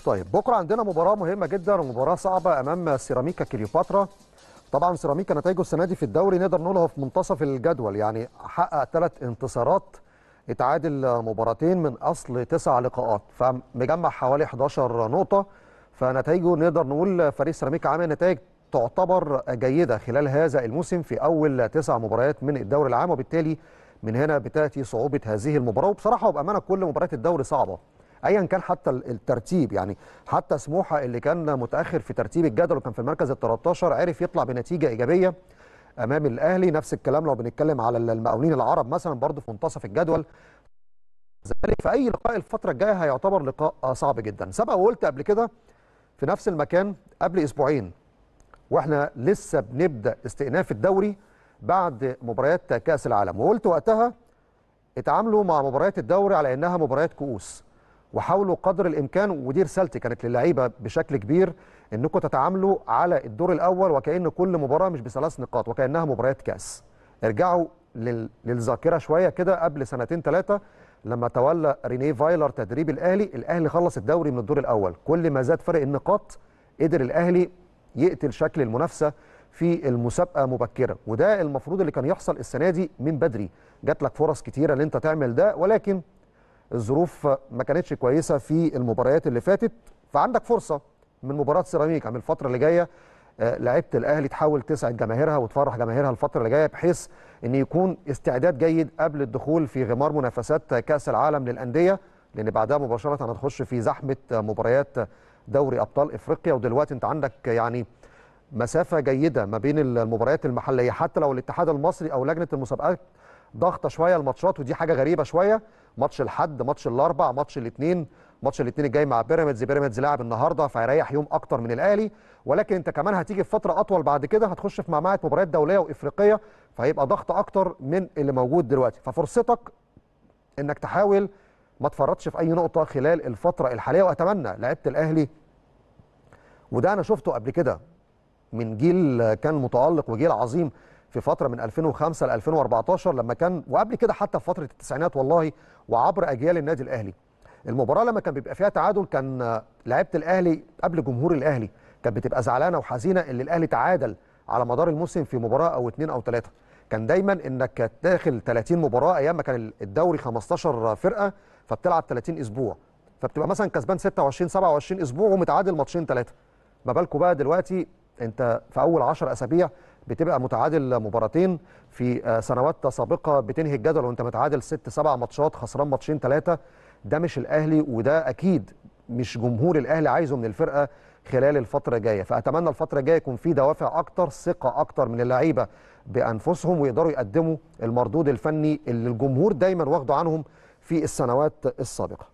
طيب بكره عندنا مباراه مهمه جدا ومباراه صعبه امام سيراميكا كليوباترا طبعا سيراميكا نتائجه السنه دي في الدوري نقدر نقولها في منتصف الجدول يعني حقق ثلاث انتصارات اتعادل مباراتين من اصل تسع لقاءات فمجمع حوالي 11 نقطه فنتائجه نقدر نقول فريق سيراميكا عامل نتائج تعتبر جيده خلال هذا الموسم في اول تسع مباريات من الدوري العام وبالتالي من هنا بتاتي صعوبه هذه المباراه وبصراحه وبامانه كل مباريات الدوري صعبه ايا كان حتى الترتيب يعني حتى سموحه اللي كان متاخر في ترتيب الجدول وكان في المركز ال 13 عرف يطلع بنتيجه ايجابيه امام الاهلي نفس الكلام لو بنتكلم على المقاولين العرب مثلا برضه في منتصف الجدول فاي في اي لقاء الفتره الجايه هيعتبر لقاء صعب جدا سبق وقلت قبل كده في نفس المكان قبل اسبوعين واحنا لسه بنبدا استئناف الدوري بعد مباريات كاس العالم وقلت وقتها اتعاملوا مع مباريات الدوري على انها مباريات كؤوس وحاولوا قدر الامكان ودي رسالتي كانت للعيبه بشكل كبير انكم تتعاملوا على الدور الاول وكان كل مباراه مش بثلاث نقاط وكانها مباريات كاس ارجعوا للذاكره شويه كده قبل سنتين ثلاثه لما تولى رينيه فايلر تدريب الاهلي الاهلي خلص الدوري من الدور الاول كل ما زاد فرق النقاط قدر الاهلي يقتل شكل المنافسه في المسابقه مبكره وده المفروض اللي كان يحصل السنه دي من بدري جات لك فرص كتيره ان انت تعمل ده ولكن الظروف ما كانتش كويسه في المباريات اللي فاتت فعندك فرصه من مباراه سيراميكا من الفتره اللي جايه آه، لعيبه الاهلي تحاول تسعد جماهيرها وتفرح جماهيرها الفتره اللي جايه بحيث ان يكون استعداد جيد قبل الدخول في غمار منافسات كاس العالم للانديه لان بعدها مباشره هنخش في زحمه مباريات دوري ابطال افريقيا ودلوقتي انت عندك يعني مسافه جيده ما بين المباريات المحليه حتى لو الاتحاد المصري او لجنه المسابقات ضغطه شويه الماتشات ودي حاجه غريبه شويه ماتش الحد ماتش الاربع ماتش الاثنين ماتش الاثنين الجاي مع بيراميدز بيراميدز لاعب النهارده فهيريح يوم اكتر من الاهلي ولكن انت كمان هتيجي في فتره اطول بعد كده هتخش في معمعه مباريات دوليه وافريقيه فهيبقى ضغط اكتر من اللي موجود دلوقتي ففرصتك انك تحاول ما تفرطش في اي نقطه خلال الفتره الحاليه واتمنى لعيبه الاهلي وده انا شفته قبل كده من جيل كان متالق وجيل عظيم في فتره من 2005 ل 2014 لما كان وقبل كده حتى في فتره التسعينات والله وعبر اجيال النادي الاهلي المباراه لما كان بيبقى فيها تعادل كان لعيبه الاهلي قبل جمهور الاهلي كانت بتبقى زعلانه وحزينه ان الاهلي تعادل على مدار الموسم في مباراه او اثنين او ثلاثه كان دايما انك داخل 30 مباراه ايام ما كان الدوري 15 فرقه فبتلعب 30 اسبوع فبتبقى مثلا كسبان 26 27 اسبوع ومتعادل ماتشين ثلاثه ما بالكوا بقى دلوقتي انت في اول 10 اسابيع بتبقى متعادل مباراتين في آه، سنوات سابقه بتنهي الجدول وانت متعادل ست سبع ماتشات خسران ماتشين ثلاثه ده مش الاهلي وده اكيد مش جمهور الاهلي عايزه من الفرقه خلال الفتره الجايه فاتمنى الفتره الجايه يكون في دوافع اكتر ثقه اكتر من اللعيبه بانفسهم ويقدروا يقدموا المردود الفني اللي الجمهور دايما واخده عنهم في السنوات السابقه